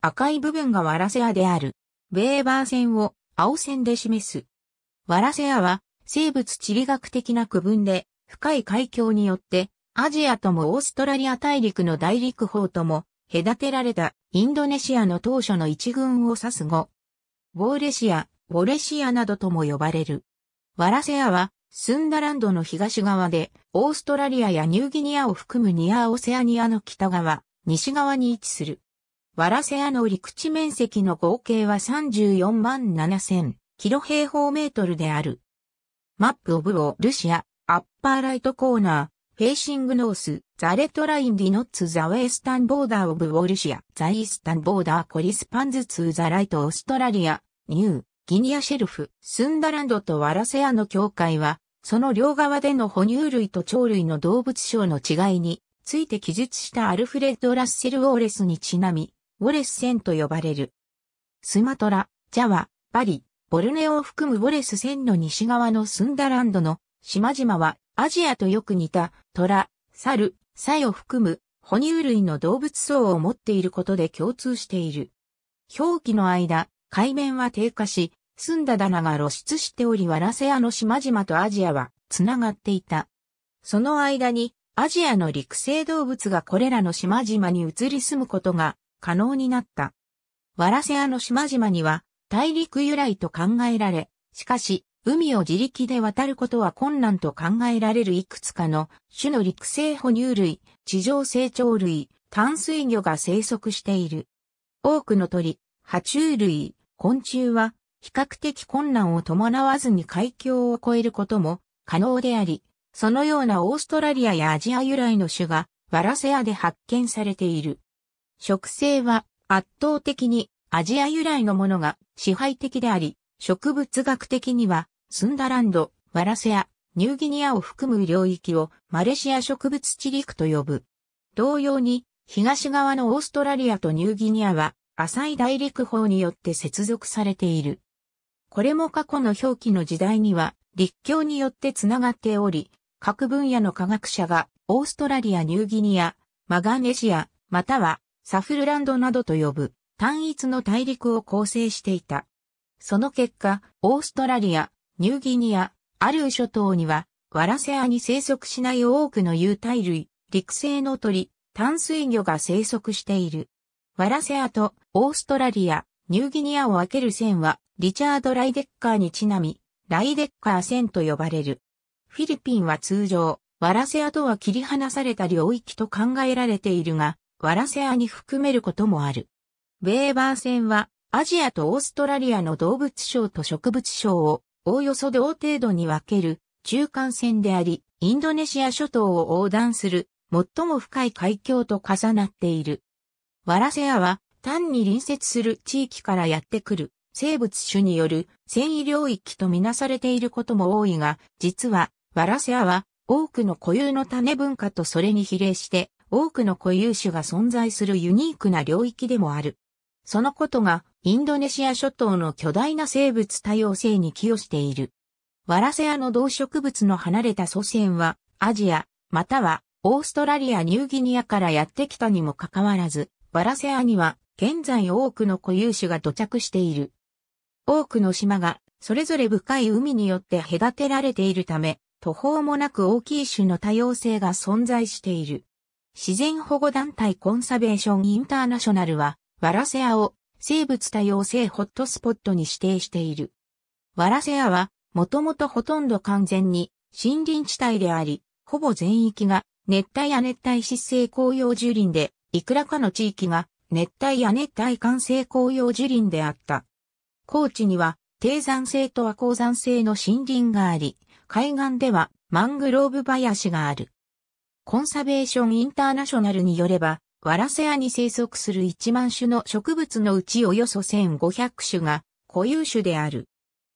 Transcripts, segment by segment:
赤い部分がワラセアである。ベーバー線を青線で示す。ワラセアは生物地理学的な区分で深い海峡によってアジアともオーストラリア大陸の大陸方とも隔てられたインドネシアの当初の一群を指す語。ボーレシア、ボレシアなどとも呼ばれる。ワラセアはスンダランドの東側でオーストラリアやニューギニアを含むニアオセアニアの北側、西側に位置する。ワラセアの陸地面積の合計は34万7000キロ平方メートルである。マップオブオルシア、アッパーライトコーナー、フェーシングノース、ザレッドラインディノッツザウェイスタンボーダーオブオルシア、ザイスタンボーダーコリスパンズツーザライトオーストラリア、ニュー、ギニアシェルフ、スンダランドとワラセアの境界は、その両側での哺乳類と鳥類の動物性の違いについて記述したアルフレッド・ラッセル・ォーレスにちなみ、ウォレス線と呼ばれる。スマトラ、ジャワ、バリ、ボルネオを含むウォレス線の西側のスンダランドの島々はアジアとよく似たトラ、サル、サイを含む哺乳類の動物層を持っていることで共通している。表記の間、海面は低下し、ンダダ棚が露出しておりワラセアの島々とアジアはつながっていた。その間にアジアの陸生動物がこれらの島々に移り住むことが可能になった。ワラセアの島々には大陸由来と考えられ、しかし、海を自力で渡ることは困難と考えられるいくつかの種の陸生哺乳類、地上成長類、淡水魚が生息している。多くの鳥、爬虫類、昆虫は比較的困難を伴わずに海峡を越えることも可能であり、そのようなオーストラリアやアジア由来の種がワラセアで発見されている。植生は圧倒的にアジア由来のものが支配的であり、植物学的にはスンダランド、ワラセア、ニューギニアを含む領域をマレシア植物地陸と呼ぶ。同様に東側のオーストラリアとニューギニアは浅い大陸法によって接続されている。これも過去の表記の時代には立教によってつながっており、各分野の科学者がオーストラリア、ニューギニア、マガネシア、またはサフルランドなどと呼ぶ単一の大陸を構成していた。その結果、オーストラリア、ニューギニア、アルー諸島には、ワラセアに生息しない多くの有袋類、陸生の鳥、淡水魚が生息している。ワラセアとオーストラリア、ニューギニアを分ける線は、リチャード・ライデッカーにちなみ、ライデッカー線と呼ばれる。フィリピンは通常、ワラセアとは切り離された領域と考えられているが、ワラセアに含めることもある。ウェーバー線は、アジアとオーストラリアの動物省と植物省を、おおよそ同程度に分ける、中間線であり、インドネシア諸島を横断する、最も深い海峡と重なっている。ワラセアは、単に隣接する地域からやってくる、生物種による繊維領域とみなされていることも多いが、実は、ワラセアは多くの固有の種文化とそれに比例して多くの固有種が存在するユニークな領域でもある。そのことがインドネシア諸島の巨大な生物多様性に寄与している。ワラセアの動植物の離れた祖先はアジア、またはオーストラリアニューギニアからやってきたにもかかわらず、ワラセアには現在多くの固有種が土着している。多くの島がそれぞれ深い海によって隔てられているため、途方もなく大きい種の多様性が存在している。自然保護団体コンサベーションインターナショナルは、ワラセアを生物多様性ホットスポットに指定している。ワラセアは、もともとほとんど完全に森林地帯であり、ほぼ全域が熱帯や熱帯湿性紅葉樹林で、いくらかの地域が熱帯や熱帯寒成紅葉樹林であった。高地には低山性と亜高山性の森林があり、海岸ではマングローブ林がある。コンサベーションインターナショナルによれば、ワラセアに生息する1万種の植物のうちおよそ1500種が固有種である。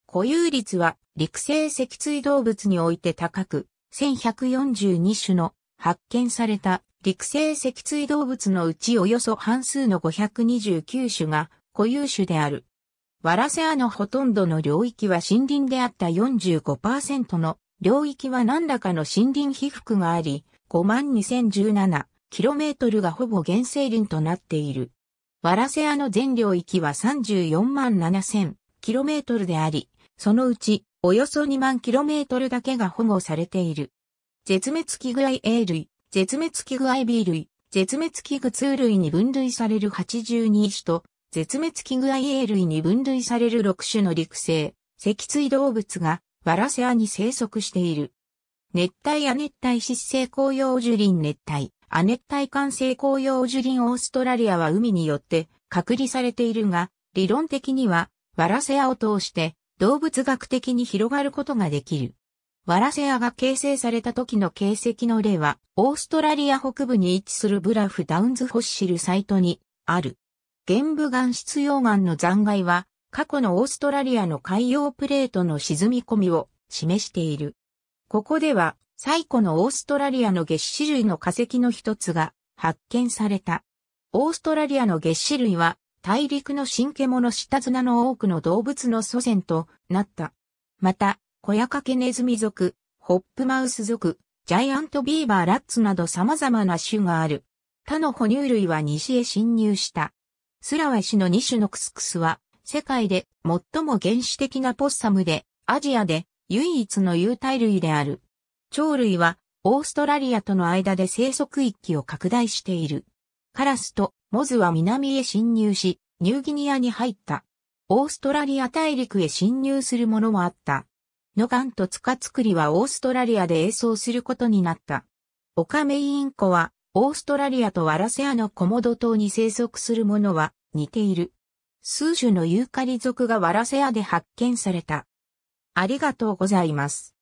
固有率は陸生脊椎動物において高く、1142種の発見された陸生脊椎動物のうちおよそ半数の529種が固有種である。ワラセアのほとんどの領域は森林であった45%の領域は何らかの森林被覆があり、52,017km がほぼ原生林となっている。ワラセアの全領域は 347,000km であり、そのうちおよそ2万 km だけが保護されている。絶滅危惧 A 類、絶滅危惧 B 類、絶滅危惧2類に分類される82種と、絶滅危惧 A 類に分類される6種の陸生、脊椎動物がワラセアに生息している。熱帯亜熱帯湿性紅葉樹林熱帯、亜熱帯間性紅葉樹林オーストラリアは海によって隔離されているが、理論的には、ワラセアを通して動物学的に広がることができる。ワラセアが形成された時の形跡の例は、オーストラリア北部に位置するブラフダウンズホッシルサイトにある。玄武岩質溶岩の残骸は、過去のオーストラリアの海洋プレートの沈み込みを示している。ここでは最古のオーストラリアの月種類の化石の一つが発見された。オーストラリアの月種類は大陸の新獣下綱の多くの動物の祖先となった。また、小ヤカケネズミ族、ホップマウス族、ジャイアントビーバーラッツなど様々な種がある。他の哺乳類は西へ侵入した。スラワシの2種のクスクスは世界で最も原始的なポッサムで、アジアで唯一の有袋類である。鳥類はオーストラリアとの間で生息域を拡大している。カラスとモズは南へ侵入し、ニューギニアに入った。オーストラリア大陸へ侵入するものもあった。ノガンとツカツクリはオーストラリアで営奏することになった。オカメインコはオーストラリアとワラセアのコモド島に生息するものは似ている。数種のユーカリ属がワラセアで発見された。ありがとうございます。